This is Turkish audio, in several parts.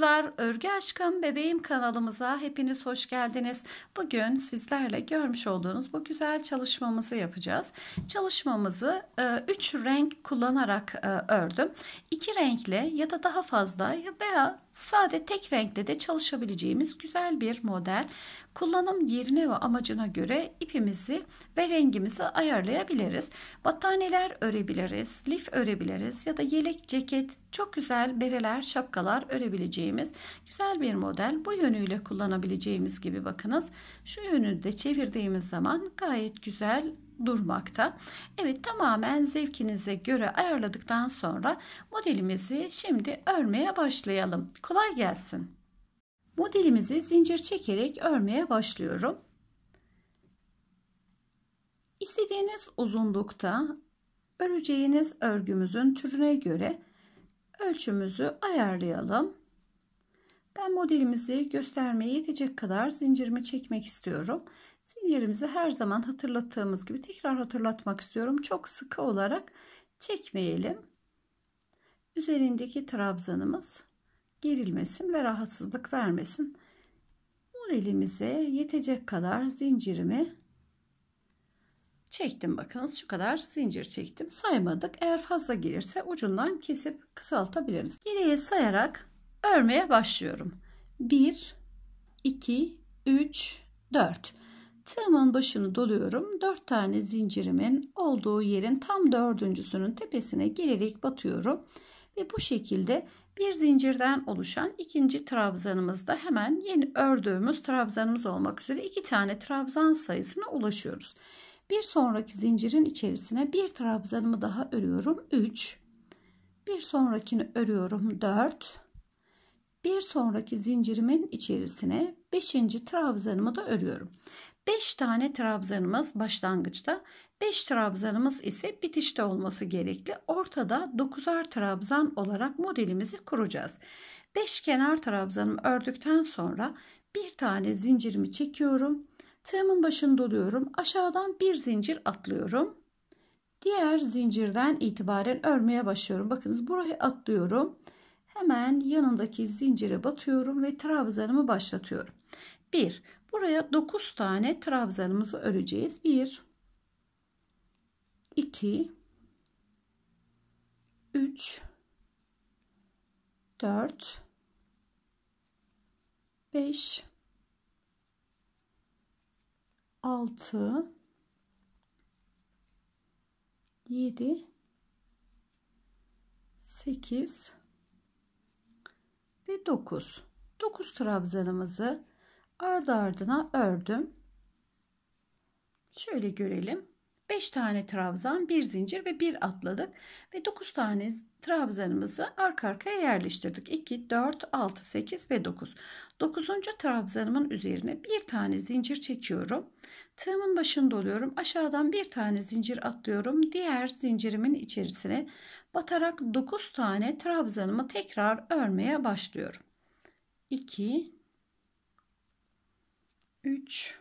Merhabalar, Örgü Aşkım Bebeğim kanalımıza hepiniz hoş geldiniz. Bugün sizlerle görmüş olduğunuz bu güzel çalışmamızı yapacağız. Çalışmamızı 3 e, renk kullanarak e, ördüm. 2 renkli ya da daha fazla veya Sade tek renkte de çalışabileceğimiz güzel bir model. Kullanım yerine ve amacına göre ipimizi ve rengimizi ayarlayabiliriz. Battaniyeler örebiliriz, lif örebiliriz ya da yelek, ceket, çok güzel bereler, şapkalar örebileceğimiz güzel bir model. Bu yönüyle kullanabileceğimiz gibi bakınız. Şu yönü de çevirdiğimiz zaman gayet güzel durmakta. Evet tamamen zevkinize göre ayarladıktan sonra modelimizi şimdi örmeye başlayalım. Kolay gelsin. Modelimizi zincir çekerek örmeye başlıyorum. İstediğiniz uzunlukta öreceğiniz örgümüzün türüne göre ölçümüzü ayarlayalım. Ben modelimizi göstermeye yetecek kadar zincirimi çekmek istiyorum zincirimizi her zaman hatırlattığımız gibi tekrar hatırlatmak istiyorum. Çok sıkı olarak çekmeyelim. Üzerindeki trabzanımız gerilmesin ve rahatsızlık vermesin. Modelimize yetecek kadar zincirimi çektim. Bakınız şu kadar zincir çektim. Saymadık. Eğer fazla gelirse ucundan kesip kısaltabiliriz. Geriye sayarak örmeye başlıyorum. 1 2 3 4 Tığımın başını doluyorum. 4 tane zincirimin olduğu yerin tam dördüncüsünün tepesine gelerek batıyorum. Ve bu şekilde bir zincirden oluşan ikinci trabzanımızda hemen yeni ördüğümüz trabzanımız olmak üzere iki tane trabzan sayısına ulaşıyoruz. Bir sonraki zincirin içerisine bir trabzanımı daha örüyorum. 3 bir sonrakini örüyorum 4 bir sonraki zincirimin içerisine 5. trabzanımı da örüyorum 5 tane trabzanımız başlangıçta, 5 trabzanımız ise bitişte olması gerekli. Ortada 9'ar trabzan olarak modelimizi kuracağız. 5 kenar trabzanımı ördükten sonra bir tane zincirimi çekiyorum. Tığımın başını doluyorum. Aşağıdan bir zincir atlıyorum. Diğer zincirden itibaren örmeye başlıyorum. Bakınız burayı atlıyorum. Hemen yanındaki zincire batıyorum ve trabzanımı başlatıyorum. 1 Buraya 9 tane trabzanımızı öreceğiz. 1 2 3 4 5 6 7 8 ve 9 9 trabzanımızı ardı ardına ördüm. Şöyle görelim. 5 tane trabzan, 1 zincir ve 1 atladık ve 9 tane trabzanımızı arka arkaya yerleştirdik. 2, 4, 6, 8 ve 9. 9. trabzanımın üzerine bir tane zincir çekiyorum. Tığımın başını doluyorum. Aşağıdan bir tane zincir atlıyorum. Diğer zincirimin içerisine batarak 9 tane trabzanımı tekrar örmeye başlıyorum. 2 3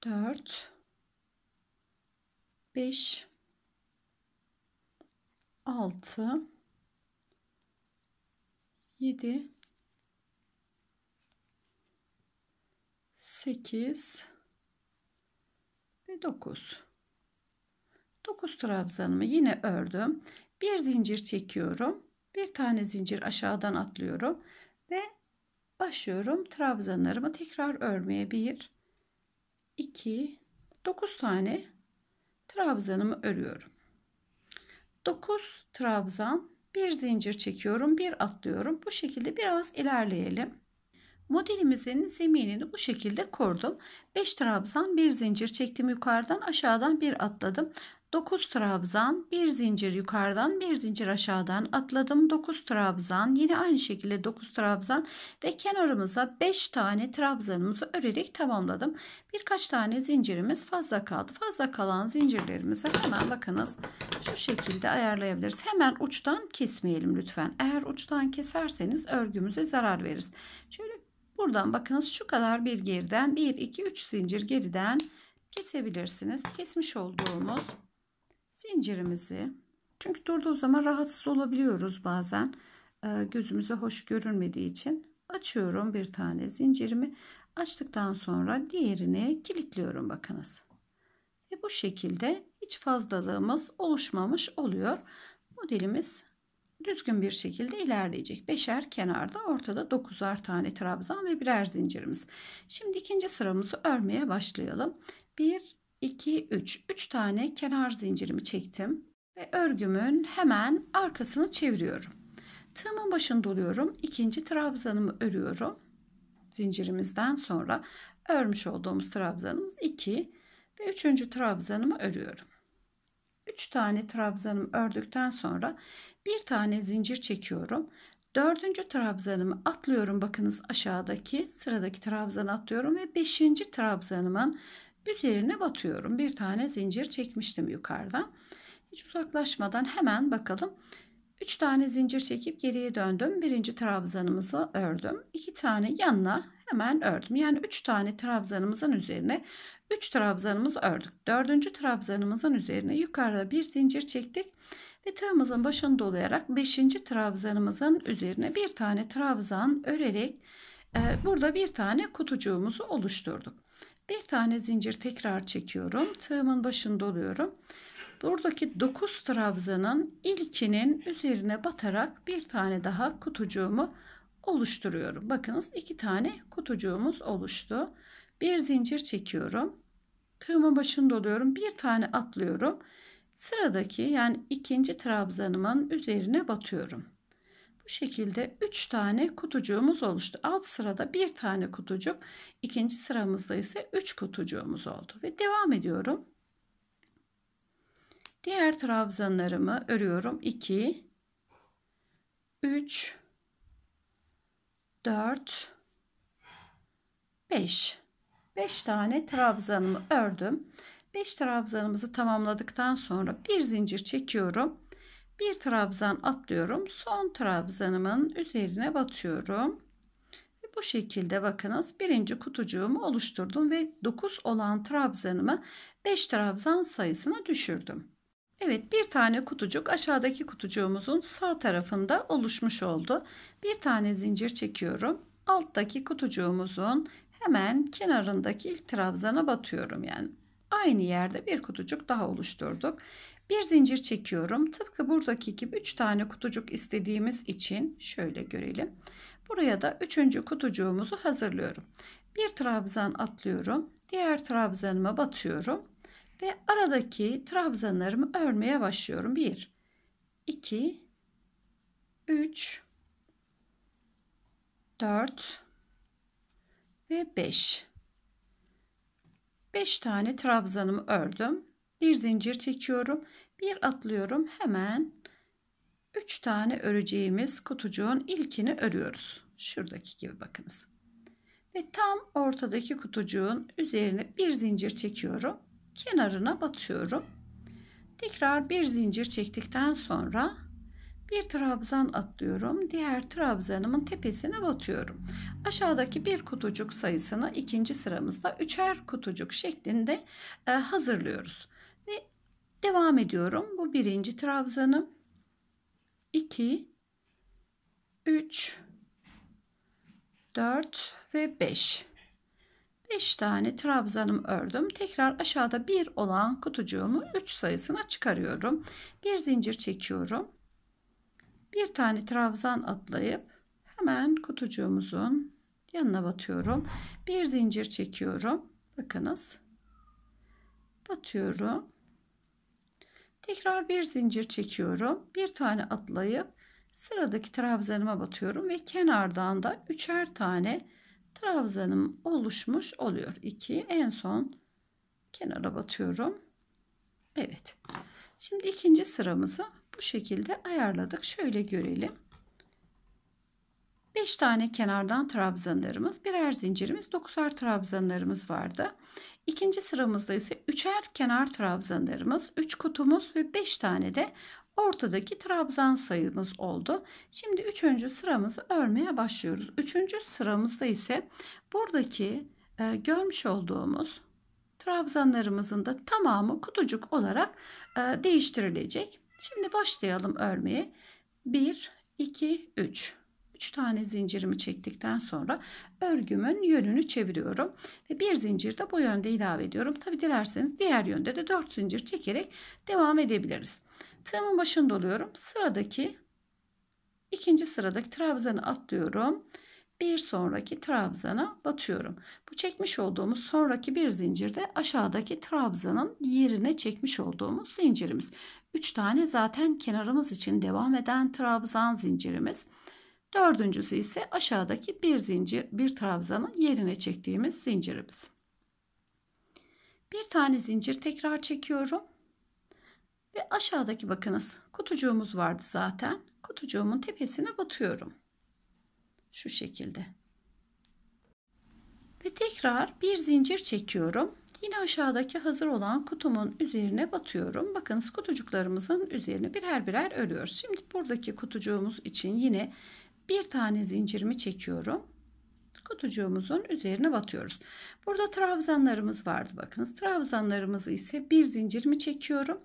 4 5 6 7 8 ve 9 9 trabzanımı yine ördüm bir zincir çekiyorum bir tane zincir aşağıdan atlıyorum başlıyorum trabzanlarımı tekrar örmeye 1 2 9 tane trabzanımı örüyorum 9 trabzan bir zincir çekiyorum bir atlıyorum bu şekilde biraz ilerleyelim modelimizin zeminini bu şekilde kurdum 5 trabzan bir zincir çektim yukarıdan aşağıdan bir atladım 9 trabzan, bir zincir yukarıdan, bir zincir aşağıdan atladım. 9 trabzan, yine aynı şekilde 9 trabzan ve kenarımıza 5 tane trabzanımızı örerek tamamladım. Birkaç tane zincirimiz fazla kaldı. Fazla kalan zincirlerimizi hemen bakınız şu şekilde ayarlayabiliriz. Hemen uçtan kesmeyelim lütfen. Eğer uçtan keserseniz örgümüze zarar veririz. Şöyle buradan bakınız şu kadar bir geriden 1 2 3 zincir geriden kesebilirsiniz. Kesmiş olduğumuz zincirimizi çünkü durduğu zaman rahatsız olabiliyoruz bazen e, gözümüze hoş görünmediği için açıyorum bir tane zincirimi açtıktan sonra diğerini kilitliyorum bakınız ve bu şekilde hiç fazlalığımız oluşmamış oluyor modelimiz düzgün bir şekilde ilerleyecek. Beşer kenarda ortada dokuzar tane trabzan ve birer zincirimiz. Şimdi ikinci sıramızı örmeye başlayalım. Bir, 2, 3. 3 tane kenar zincirimi çektim ve örgümün hemen arkasını çeviriyorum. Tığımın başını doluyorum. ikinci trabzanımı örüyorum. Zincirimizden sonra örmüş olduğumuz trabzanımız 2 ve 3. trabzanımı örüyorum. 3 tane trabzanımı ördükten sonra bir tane zincir çekiyorum. Dördüncü trabzanımı atlıyorum. Bakınız aşağıdaki sıradaki trabzanı atlıyorum ve beşinci trabzanımın Üzerine batıyorum. Bir tane zincir çekmiştim yukarıdan. Hiç uzaklaşmadan hemen bakalım. 3 tane zincir çekip geriye döndüm. Birinci trabzanımızı ördüm. 2 tane yanına hemen ördüm. Yani 3 tane trabzanımızın üzerine 3 trabzanımız ördük. Dördüncü trabzanımızın üzerine yukarıda bir zincir çektik ve tığımızın başını dolayarak 5. trabzanımızın üzerine bir tane trabzan örerek e, burada bir tane kutucuğumuzu oluşturduk. Bir tane zincir tekrar çekiyorum. Tığımın başında oluyorum. Buradaki 9 trabzanın ilkinin üzerine batarak bir tane daha kutucuğumu oluşturuyorum. Bakınız iki tane kutucuğumuz oluştu. Bir zincir çekiyorum. Tığımın başında oluyorum. Bir tane atlıyorum. Sıradaki yani ikinci trabzanımın üzerine batıyorum. Bu şekilde 3 tane kutucuğumuz oluştu. Alt sırada bir tane kutucuk, ikinci sıramızda ise 3 kutucuğumuz oldu. Ve devam ediyorum. Diğer trabzanlarımı örüyorum. 2 3 4 5 5 tane trabzanımı ördüm. 5 trabzanımızı tamamladıktan sonra bir zincir çekiyorum bir trabzan atlıyorum. Son trabzanımın üzerine batıyorum. Ve bu şekilde bakınız birinci kutucuğumu oluşturdum ve 9 olan trabzanımı 5 trabzan sayısına düşürdüm. Evet bir tane kutucuk aşağıdaki kutucuğumuzun sağ tarafında oluşmuş oldu. Bir tane zincir çekiyorum. Alttaki kutucuğumuzun hemen kenarındaki ilk trabzana batıyorum yani. Aynı yerde bir kutucuk daha oluşturduk. Bir zincir çekiyorum. Tıpkı buradaki gibi 3 tane kutucuk istediğimiz için şöyle görelim. Buraya da 3. kutucuğumuzu hazırlıyorum. Bir trabzan atlıyorum. Diğer trabzanıma batıyorum. Ve aradaki trabzanlarımı örmeye başlıyorum. 1, 2, 3, 4 ve 5. 5 tane trabzanımı ördüm bir zincir çekiyorum. Bir atlıyorum. Hemen 3 tane öreceğimiz kutucuğun ilkini örüyoruz. Şuradaki gibi bakınız. Ve tam ortadaki kutucuğun üzerine bir zincir çekiyorum. Kenarına batıyorum. Tekrar bir zincir çektikten sonra bir trabzan atlıyorum. Diğer trabzanımın tepesine batıyorum. Aşağıdaki bir kutucuk sayısını ikinci sıramızda üçer kutucuk şeklinde e, hazırlıyoruz. Devam ediyorum. Bu birinci trabzanım. 2, 3, 4 ve 5. 5 tane trabzanım ördüm. Tekrar aşağıda 1 olan kutucuğumu 3 sayısına çıkarıyorum. Bir zincir çekiyorum. Bir tane trabzan atlayıp hemen kutucuğumuzun yanına batıyorum. Bir zincir çekiyorum. Bakınız. Batıyorum. Tekrar bir zincir çekiyorum. Bir tane atlayıp sıradaki trabzanıma batıyorum ve kenardan da üçer tane trabzanım oluşmuş oluyor. 2 en son kenara batıyorum. Evet. Şimdi ikinci sıramızı bu şekilde ayarladık. Şöyle görelim. 5 tane kenardan trabzanlarımız, birer zincirimiz, 9'ar trabzanlarımız vardı. İkinci sıramızda ise üçer kenar trabzanlarımız, 3 kutumuz ve 5 tane de ortadaki trabzan sayımız oldu. Şimdi üçüncü sıramızı örmeye başlıyoruz. Üçüncü sıramızda ise buradaki e, görmüş olduğumuz trabzanlarımızın da tamamı kutucuk olarak e, değiştirilecek. Şimdi başlayalım örmeye. 1, 2, 3. 3 tane zincirimi çektikten sonra örgümün yönünü çeviriyorum ve bir zincir de bu yönde ilave ediyorum. Tabi dilerseniz diğer yönde de 4 zincir çekerek devam edebiliriz. Tığımın başında oluyorum. Sıradaki ikinci sıradaki trabzanı atlıyorum. Bir sonraki trabzana batıyorum. Bu çekmiş olduğumuz sonraki bir zincirde aşağıdaki trabzanın yerine çekmiş olduğumuz zincirimiz. 3 tane zaten kenarımız için devam eden trabzan zincirimiz. Dördüncüsü ise aşağıdaki bir zincir, bir trabzanın yerine çektiğimiz zincirimiz. Bir tane zincir tekrar çekiyorum. Ve aşağıdaki bakınız kutucuğumuz vardı zaten. Kutucuğumun tepesine batıyorum. Şu şekilde. Ve tekrar bir zincir çekiyorum. Yine aşağıdaki hazır olan kutumun üzerine batıyorum. Bakınız kutucuklarımızın üzerine birer birer örüyoruz. Şimdi buradaki kutucuğumuz için yine bir tane zincirimi çekiyorum. Kutucuğumuzun üzerine batıyoruz. Burada trabzanlarımız vardı bakınız. Trabzanlarımızı ise bir zincirimi çekiyorum.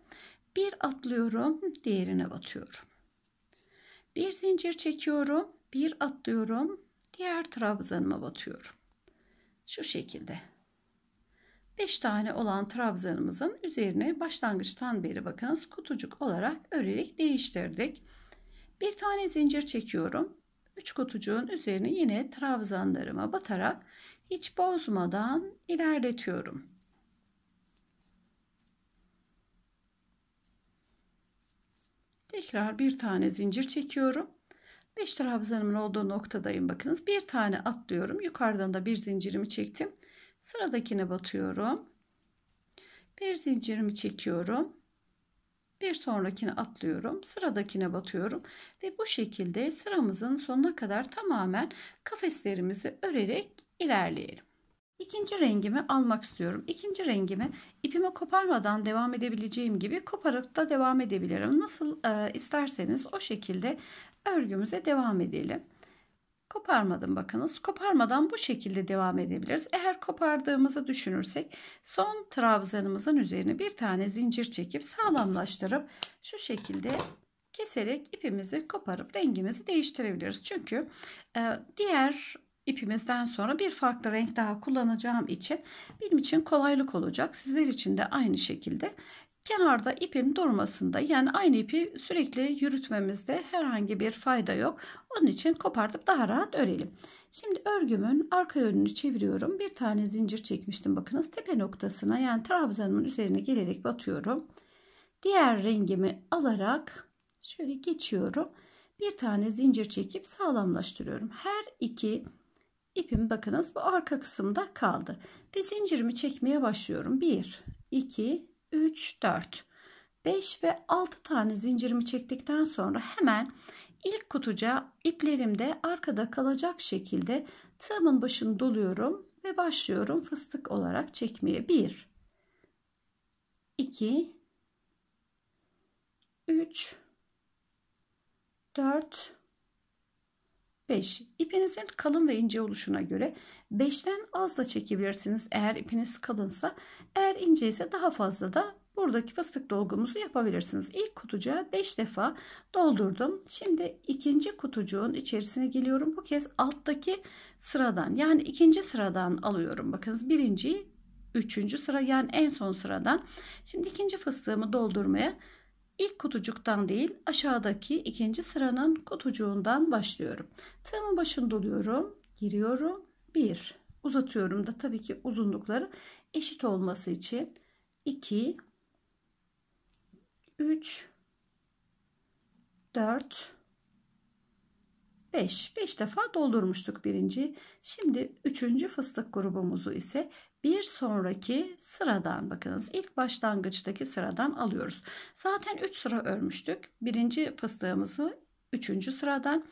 Bir atlıyorum, diğerine batıyorum. Bir zincir çekiyorum, bir atlıyorum, diğer trabzanıma batıyorum. Şu şekilde. 5 tane olan trabzanımızın üzerine başlangıçtan beri bakınız kutucuk olarak örerek değiştirdik. Bir tane zincir çekiyorum üç kutucuğun üzerine yine trabzanlarıma batarak hiç bozmadan ilerletiyorum. Tekrar bir tane zincir çekiyorum. 5 trabzanımın olduğu noktadayım bakınız. Bir tane atlıyorum. Yukarıdan da bir zincirimi çektim. Sıradakine batıyorum. Bir zincirimi çekiyorum bir sonrakine atlıyorum sıradakine batıyorum ve bu şekilde sıramızın sonuna kadar tamamen kafeslerimizi örerek ilerleyelim. İkinci rengimi almak istiyorum. İkinci rengimi ipimi koparmadan devam edebileceğim gibi koparıp da devam edebilirim. Nasıl e, isterseniz o şekilde örgümüze devam edelim. Koparmadım bakınız. Koparmadan bu şekilde devam edebiliriz. Eğer kopardığımızı düşünürsek son trabzanımızın üzerine bir tane zincir çekip sağlamlaştırıp şu şekilde keserek ipimizi koparıp rengimizi değiştirebiliriz. Çünkü e, diğer ipimizden sonra bir farklı renk daha kullanacağım için benim için kolaylık olacak. Sizler için de aynı şekilde Kenarda ipin durmasında yani aynı ipi sürekli yürütmemizde herhangi bir fayda yok. Onun için kopartıp daha rahat örelim. Şimdi örgümün arka yönünü çeviriyorum. Bir tane zincir çekmiştim bakınız. Tepe noktasına yani trabzanımın üzerine gelerek batıyorum. Diğer rengimi alarak şöyle geçiyorum. Bir tane zincir çekip sağlamlaştırıyorum. Her iki ipim bakınız bu arka kısımda kaldı. Ve zincirimi çekmeye başlıyorum. 1, 2, 3, 4. 5 ve 6 tane zincirimi çektikten sonra hemen ilk kutuca iplerimde arkada kalacak şekilde tığımın başını doluyorum ve başlıyorum fıstık olarak çekmeye. 1 2 3 4 5. İpinizin kalın ve ince oluşuna göre 5'ten az da çekebilirsiniz eğer ipiniz kalınsa. Eğer ince ise daha fazla da buradaki fıstık dolgumuzu yapabilirsiniz. İlk kutucuğa 5 defa doldurdum. Şimdi ikinci kutucuğun içerisine geliyorum. Bu kez alttaki sıradan yani ikinci sıradan alıyorum. Bakınız birinciyi üçüncü sıra yani en son sıradan. Şimdi ikinci fıstığımı doldurmaya İlk kutucuktan değil aşağıdaki ikinci sıranın kutucuğundan başlıyorum. Tığımın başını doluyorum. Giriyorum. 1. Uzatıyorum da tabii ki uzunlukları eşit olması için. 2. 3. 4. 5. 5 defa doldurmuştuk birinci. Şimdi üçüncü fıstık grubumuzu ise bir sonraki sıradan bakınız ilk başlangıçtaki sıradan alıyoruz. Zaten 3 sıra örmüştük. Birinci fıstığımızı 3. sıradan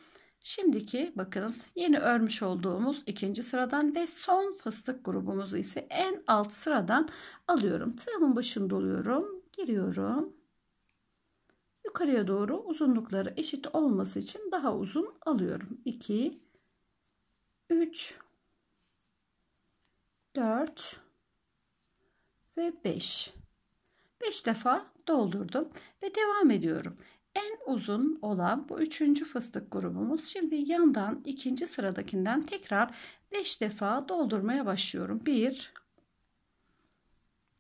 Şimdiki bakınız yeni örmüş olduğumuz ikinci sıradan ve son fıstık grubumuzu ise en alt sıradan alıyorum. Tığımın başını doluyorum. Giriyorum. Yukarıya doğru uzunlukları eşit olması için daha uzun alıyorum. 2 3 4 ve 5. 5 defa doldurdum ve devam ediyorum. En uzun olan bu üçüncü fıstık grubumuz. Şimdi yandan ikinci sıradakinden tekrar 5 defa doldurmaya başlıyorum. 1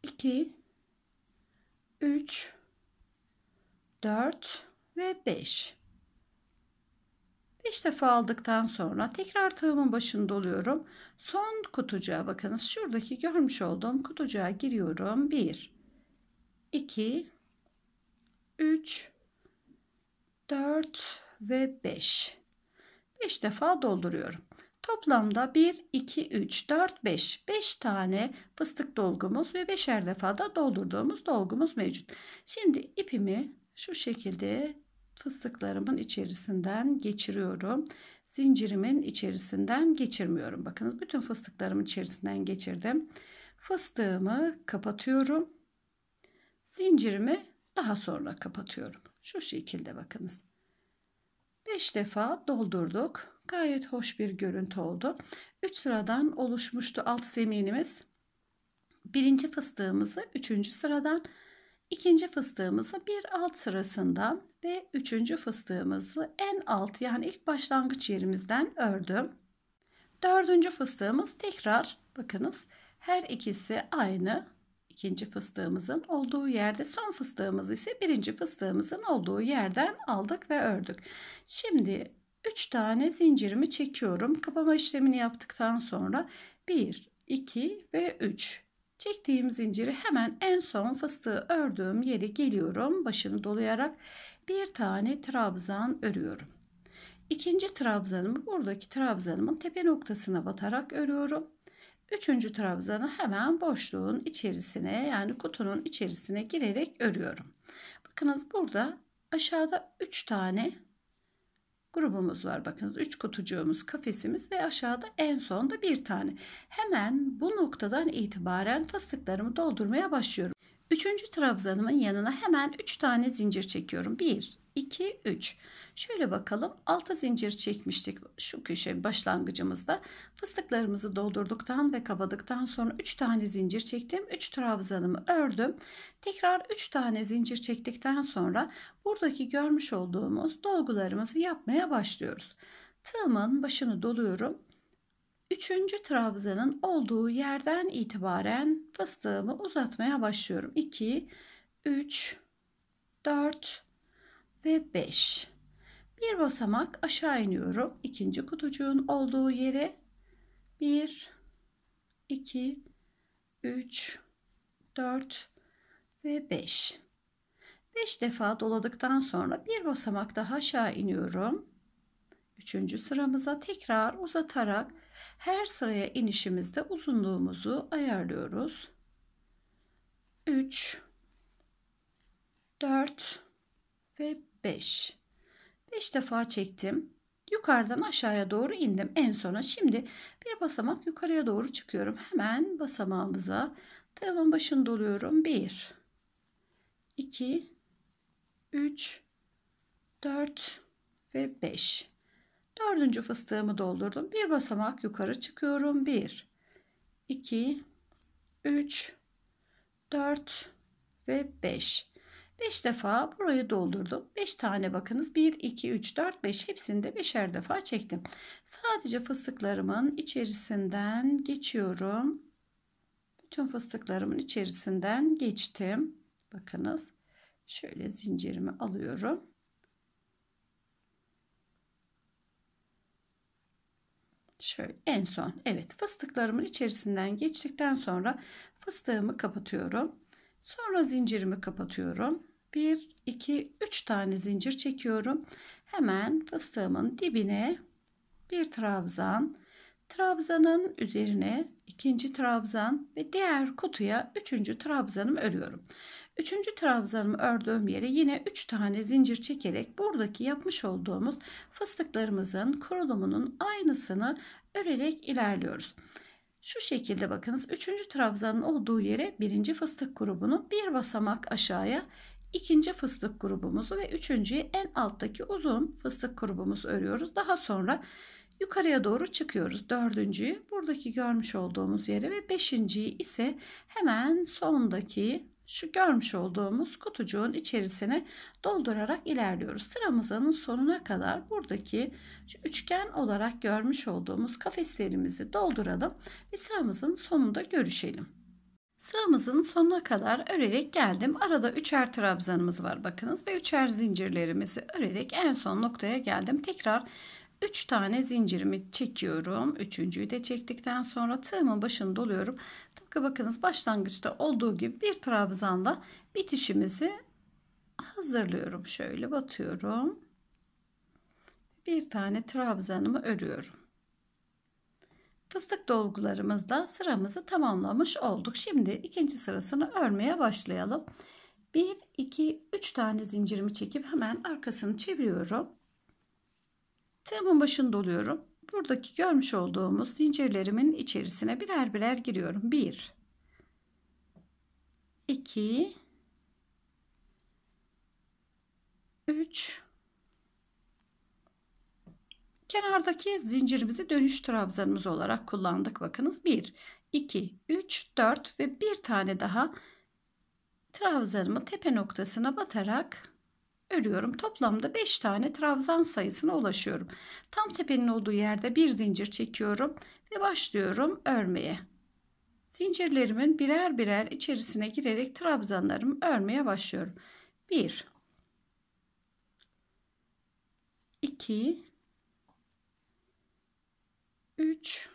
2 3 4 ve 5 5 defa aldıktan sonra tekrar tığımın başını doluyorum. Son kutucuğa bakınız. Şuradaki görmüş olduğum kutucuğa giriyorum. 1 2 3 4 ve 5. 5 defa dolduruyorum. Toplamda 1, 2, 3, 4, 5. 5 tane fıstık dolgumuz ve 5'er defada doldurduğumuz dolgumuz mevcut. Şimdi ipimi şu şekilde fıstıklarımın içerisinden geçiriyorum. Zincirimin içerisinden geçirmiyorum. Bakınız bütün fıstıklarımın içerisinden geçirdim. Fıstığımı kapatıyorum. Zincirimi daha sonra kapatıyorum. Şu şekilde bakınız. 5 defa doldurduk. Gayet hoş bir görüntü oldu. 3 sıradan oluşmuştu alt zeminimiz. Birinci fıstığımızı 3. sıradan İkinci fıstığımızı bir alt sırasından ve üçüncü fıstığımızı en alt yani ilk başlangıç yerimizden ördüm. Dördüncü fıstığımız tekrar bakınız her ikisi aynı. İkinci fıstığımızın olduğu yerde son fıstığımız ise birinci fıstığımızın olduğu yerden aldık ve ördük. Şimdi 3 tane zincirimi çekiyorum. Kapama işlemini yaptıktan sonra 1, 2 ve 3. Çektiğim zinciri hemen en son fıstığı ördüğüm yere geliyorum. Başını dolayarak bir tane trabzan örüyorum. İkinci trabzanımı buradaki trabzanımın tepe noktasına batarak örüyorum. Üçüncü trabzanı hemen boşluğun içerisine yani kutunun içerisine girerek örüyorum. Bakınız burada aşağıda 3 tane grubumuz var. Bakınız 3 kutucuğumuz, kafesimiz ve aşağıda en sonda bir tane. Hemen bu noktadan itibaren fıstıklarımı doldurmaya başlıyorum. Üçüncü trabzanımın yanına hemen 3 tane zincir çekiyorum. 1, 2, 3. Şöyle bakalım. 6 zincir çekmiştik şu köşe başlangıcımızda. Fıstıklarımızı doldurduktan ve kapadıktan sonra 3 tane zincir çektim. 3 trabzanımı ördüm. Tekrar 3 tane zincir çektikten sonra buradaki görmüş olduğumuz dolgularımızı yapmaya başlıyoruz. Tığımın başını doluyorum. Üçüncü trabzanın olduğu yerden itibaren fıstığımı uzatmaya başlıyorum. 2, 3, 4 ve 5. Bir basamak aşağı iniyorum. İkinci kutucuğun olduğu yere 1, 2, 3, 4 ve 5. 5 defa doladıktan sonra bir basamak daha aşağı iniyorum. Üçüncü sıramıza tekrar uzatarak her sıraya inişimizde uzunluğumuzu ayarlıyoruz. 3 4 ve 5. 5 defa çektim. Yukarıdan aşağıya doğru indim. En sona şimdi bir basamak yukarıya doğru çıkıyorum. Hemen basamağımıza tığımın başını doluyorum. 1 2 3 4 ve 5. Dördüncü fıstığımı doldurdum. Bir basamak yukarı çıkıyorum. 1, 2, 3, 4 ve 5. 5 defa burayı doldurdum. 5 tane bakınız. 1, 2, 3, 4, 5 hepsini de 5'er defa çektim. Sadece fıstıklarımın içerisinden geçiyorum. Bütün fıstıklarımın içerisinden geçtim. Bakınız şöyle zincirimi alıyorum. Şöyle en son. Evet fıstıklarımın içerisinden geçtikten sonra fıstığımı kapatıyorum. Sonra zincirimi kapatıyorum. 1, 2, 3 tane zincir çekiyorum. Hemen fıstığımın dibine bir trabzan, trabzanın üzerine ikinci trabzan ve diğer kutuya üçüncü trabzanımı örüyorum. Üçüncü trabzanımı ördüğüm yere yine 3 tane zincir çekerek buradaki yapmış olduğumuz fıstıklarımızın kurulumunun aynısını örerek ilerliyoruz. Şu şekilde bakınız 3. trabzanın olduğu yere 1. fıstık grubunu bir basamak aşağıya 2. fıstık grubumuzu ve üçüncüyü en alttaki uzun fıstık grubumuzu örüyoruz. Daha sonra yukarıya doğru çıkıyoruz. Dördüncüyü buradaki görmüş olduğumuz yere ve beşinciyi ise hemen sondaki şu görmüş olduğumuz kutucuğun içerisine doldurarak ilerliyoruz. Sıramızın sonuna kadar buradaki şu üçgen olarak görmüş olduğumuz kafeslerimizi dolduralım ve sıramızın sonunda görüşelim. Sıramızın sonuna kadar örerek geldim. Arada üçer trabzanımız var bakınız ve üçer zincirlerimizi örerek en son noktaya geldim. Tekrar 3 tane zincirimi çekiyorum. Üçüncüyü de çektikten sonra tığımın başını doluyorum. Tıpkı bakınız başlangıçta olduğu gibi bir trabzanla bitişimizi hazırlıyorum. Şöyle batıyorum. Bir tane trabzanımı örüyorum. Fıstık dolgularımızda sıramızı tamamlamış olduk. Şimdi ikinci sırasını örmeye başlayalım. 1, 2, 3 tane zincirimi çekip hemen arkasını çeviriyorum. Tığımın başını doluyorum. Buradaki görmüş olduğumuz zincirlerimin içerisine birer birer giriyorum. 1 2 3 Kenardaki zincirimizi dönüş trabzanımız olarak kullandık. Bakınız 1, 2, 3, 4 ve bir tane daha trabzanımı tepe noktasına batarak örüyorum. Toplamda 5 tane trabzan sayısına ulaşıyorum. Tam tepenin olduğu yerde bir zincir çekiyorum ve başlıyorum örmeye. Zincirlerimin birer birer içerisine girerek trabzanlarımı örmeye başlıyorum. 1 2 3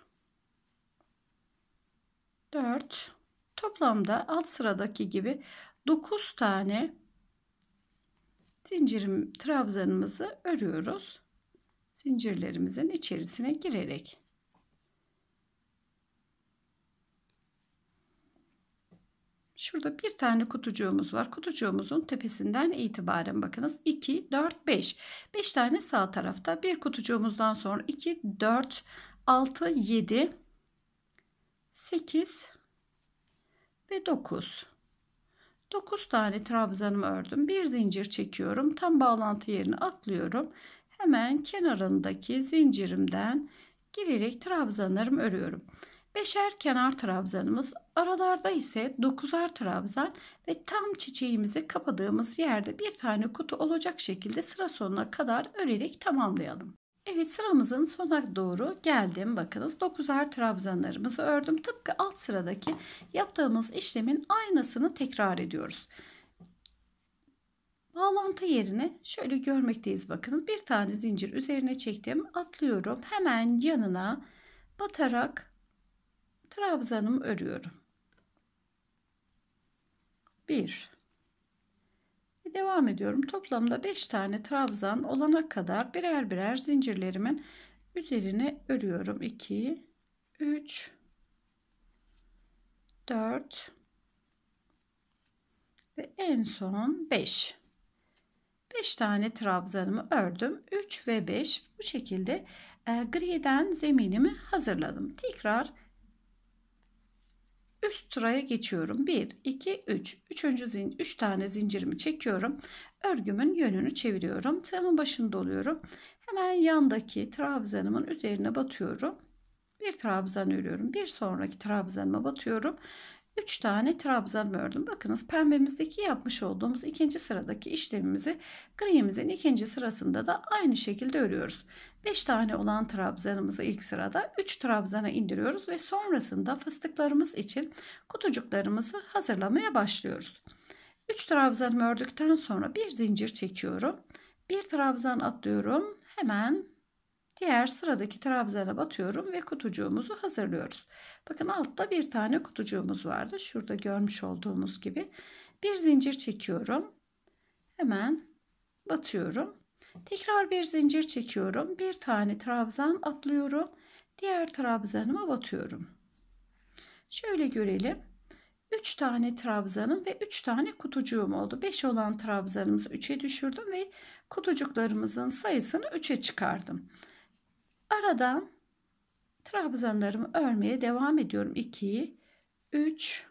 4 toplamda alt sıradaki gibi 9 tane zincirim trabzanımızı örüyoruz. Zincirlerimizin içerisine girerek. Şurada bir tane kutucuğumuz var. Kutucuğumuzun tepesinden itibaren bakınız 2, 4, 5. 5 tane sağ tarafta. Bir kutucuğumuzdan sonra 2, 4, 6, 7, 8 ve 9. 9 tane trabzanımı ördüm. Bir zincir çekiyorum. Tam bağlantı yerini atlıyorum. Hemen kenarındaki zincirimden girerek trabzanlarımı örüyorum. Beşer kenar trabzanımız, aralarda ise dokuzar trabzan ve tam çiçeğimizi kapadığımız yerde bir tane kutu olacak şekilde sıra sonuna kadar örerek tamamlayalım. Evet sıramızın sona doğru geldim. Bakınız 9'ar trabzanlarımızı ördüm. Tıpkı alt sıradaki yaptığımız işlemin aynısını tekrar ediyoruz. Bağlantı yerine şöyle görmekteyiz bakınız. Bir tane zincir üzerine çektim. Atlıyorum. Hemen yanına batarak trabzanımı örüyorum. 1 devam ediyorum. Toplamda 5 tane trabzan olana kadar birer birer zincirlerimin üzerine örüyorum. 2 3 4 ve en son 5. 5 tane trabzanımı ördüm. 3 ve 5 bu şekilde e, griden zeminimi hazırladım. Tekrar Üst sıraya geçiyorum. 1, 2, 3. Üçüncü zin, 3 üç tane zincirimi çekiyorum. Örgümün yönünü çeviriyorum. Tığımın başında doluyorum Hemen yandaki trabzanımın üzerine batıyorum. Bir trabzan örüyorum. Bir sonraki trabzanıma batıyorum. 3 tane trabzan ördüm. Bakınız pembemizdeki yapmış olduğumuz ikinci sıradaki işlemimizi grimimizin ikinci sırasında da aynı şekilde örüyoruz. 5 tane olan trabzanımızı ilk sırada 3 trabzana indiriyoruz ve sonrasında fıstıklarımız için kutucuklarımızı hazırlamaya başlıyoruz. 3 trabzan ördükten sonra bir zincir çekiyorum. Bir trabzan atlıyorum. Hemen Diğer sıradaki trabzana batıyorum ve kutucuğumuzu hazırlıyoruz. Bakın altta bir tane kutucuğumuz vardı. Şurada görmüş olduğumuz gibi. Bir zincir çekiyorum. Hemen batıyorum. Tekrar bir zincir çekiyorum. Bir tane trabzan atlıyorum. Diğer trabzanıma batıyorum. Şöyle görelim. 3 tane trabzanım ve 3 tane kutucuğum oldu. 5 olan trabzanımızı 3'e düşürdüm ve kutucuklarımızın sayısını 3'e çıkardım. Aradan trabzanlarımı örmeye devam ediyorum. 2, 3,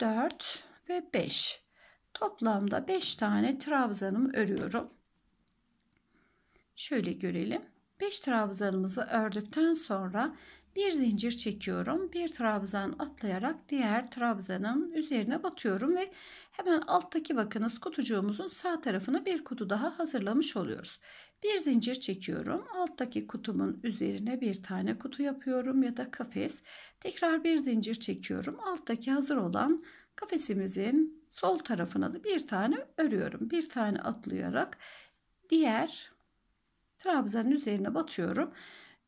4 ve 5. Toplamda 5 tane trabzanımı örüyorum. Şöyle görelim. 5 trabzanımızı ördükten sonra bir zincir çekiyorum. Bir trabzan atlayarak diğer trabzanın üzerine batıyorum ve Hemen alttaki bakınız kutucuğumuzun sağ tarafına bir kutu daha hazırlamış oluyoruz. Bir zincir çekiyorum. Alttaki kutumun üzerine bir tane kutu yapıyorum ya da kafes. Tekrar bir zincir çekiyorum. Alttaki hazır olan kafesimizin sol tarafına da bir tane örüyorum. Bir tane atlayarak diğer trabzanın üzerine batıyorum.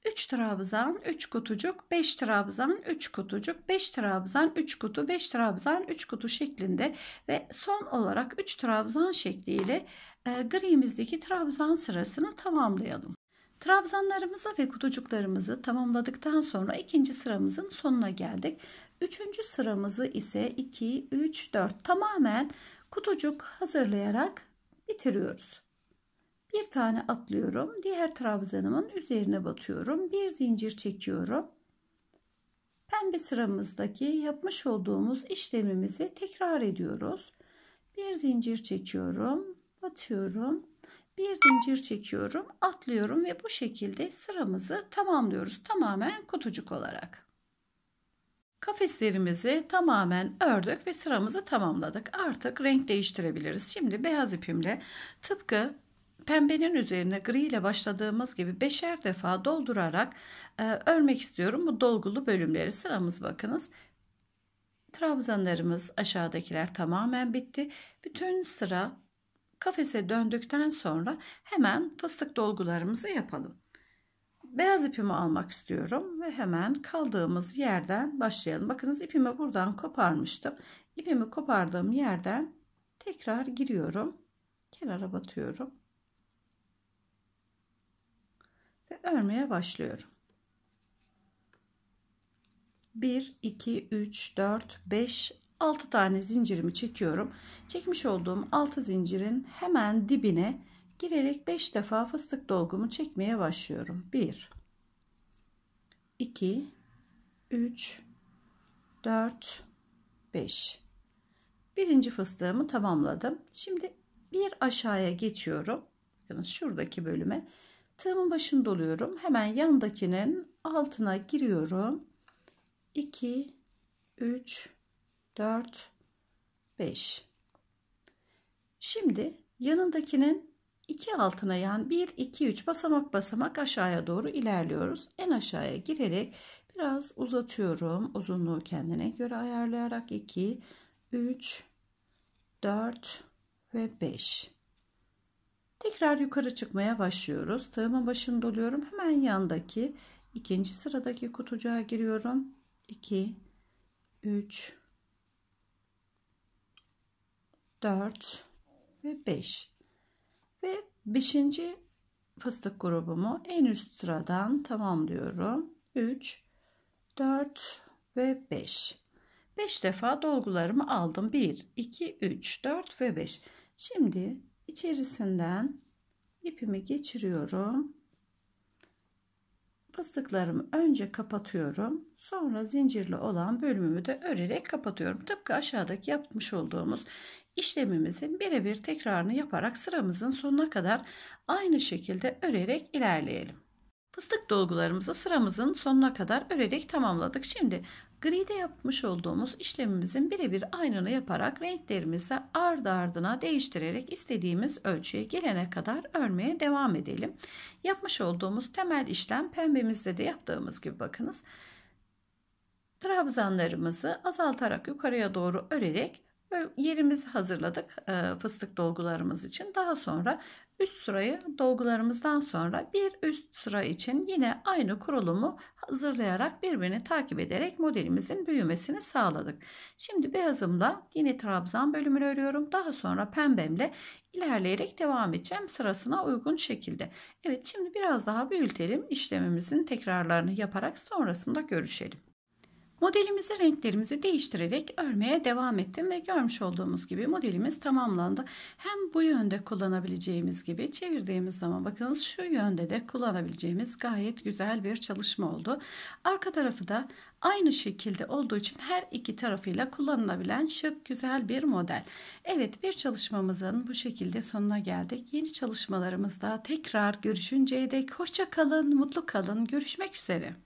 3 trabzan, 3 kutucuk, 5 trabzan, 3 kutucuk, 5 trabzan, 3 kutu, 5 trabzan, 3 kutu şeklinde ve son olarak 3 trabzan şekliyle e, grimizdeki trabzan sırasını tamamlayalım. Trabzanlarımızı ve kutucuklarımızı tamamladıktan sonra ikinci sıramızın sonuna geldik. Üçüncü sıramızı ise 2, 3, 4 tamamen kutucuk hazırlayarak bitiriyoruz. Bir tane atlıyorum. Diğer trabzanımın üzerine batıyorum. Bir zincir çekiyorum. Pembe sıramızdaki yapmış olduğumuz işlemimizi tekrar ediyoruz. Bir zincir çekiyorum. Batıyorum. Bir zincir çekiyorum. Atlıyorum ve bu şekilde sıramızı tamamlıyoruz. Tamamen kutucuk olarak. Kafeslerimizi tamamen ördük ve sıramızı tamamladık. Artık renk değiştirebiliriz. Şimdi beyaz ipimle tıpkı pembenin üzerine gri ile başladığımız gibi beşer defa doldurarak e, örmek istiyorum. Bu dolgulu bölümleri sıramız bakınız. Trabzanlarımız aşağıdakiler tamamen bitti. Bütün sıra kafese döndükten sonra hemen fıstık dolgularımızı yapalım. Beyaz ipimi almak istiyorum ve hemen kaldığımız yerden başlayalım. Bakınız ipimi buradan koparmıştım. İpimi kopardığım yerden tekrar giriyorum. Kenara batıyorum ve örmeye başlıyorum. 1 2 3 4 5 6 tane zincirimi çekiyorum. Çekmiş olduğum 6 zincirin hemen dibine girerek 5 defa fıstık dolgumu çekmeye başlıyorum. 1 2 3 4 5 Birinci fıstığımı tamamladım. Şimdi bir aşağıya geçiyorum. Bakınız şuradaki bölüme Tığımın başında doluyorum. Hemen yandakinin altına giriyorum. 2 3 4 5 Şimdi yanındakinin iki altına yani 1 2 3 basamak basamak aşağıya doğru ilerliyoruz. En aşağıya girerek biraz uzatıyorum. Uzunluğu kendine göre ayarlayarak 2 3 4 ve 5. Tekrar yukarı çıkmaya başlıyoruz. Tığımın başını doluyorum. Hemen yandaki ikinci sıradaki kutucuğa giriyorum. 2 3 4 ve 5 ve 5. fıstık grubumu en üst sıradan tamamlıyorum. 3 4 ve 5 5 defa dolgularımı aldım. 1 2 3 4 ve 5 şimdi içerisinden ipimi geçiriyorum. Fıstıklarımı önce kapatıyorum. Sonra zincirli olan bölümümü de örerek kapatıyorum. Tıpkı aşağıdaki yapmış olduğumuz işlemimizin birebir tekrarını yaparak sıramızın sonuna kadar aynı şekilde örerek ilerleyelim. Fıstık dolgularımızı sıramızın sonuna kadar örerek tamamladık. Şimdi gride yapmış olduğumuz işlemimizin birebir aynını yaparak renklerimizi ardı ardına değiştirerek istediğimiz ölçüye gelene kadar örmeye devam edelim. Yapmış olduğumuz temel işlem pembemizde de yaptığımız gibi bakınız. Trabzanlarımızı azaltarak yukarıya doğru örerek yerimizi hazırladık e, fıstık dolgularımız için. Daha sonra Üst sırayı dolgularımızdan sonra bir üst sıra için yine aynı kurulumu hazırlayarak birbirini takip ederek modelimizin büyümesini sağladık. Şimdi beyazımla yine trabzan bölümünü örüyorum. Daha sonra pembemle ilerleyerek devam edeceğim sırasına uygun şekilde. Evet şimdi biraz daha büyütelim işlemimizin tekrarlarını yaparak sonrasında görüşelim. Modelimizi renklerimizi değiştirerek örmeye devam ettim ve görmüş olduğumuz gibi modelimiz tamamlandı. Hem bu yönde kullanabileceğimiz gibi çevirdiğimiz zaman bakınız şu yönde de kullanabileceğimiz gayet güzel bir çalışma oldu. Arka tarafı da aynı şekilde olduğu için her iki tarafıyla kullanılabilen şık güzel bir model. Evet bir çalışmamızın bu şekilde sonuna geldik. Yeni çalışmalarımızda tekrar görüşünceye dek hoşça kalın, mutlu kalın. Görüşmek üzere.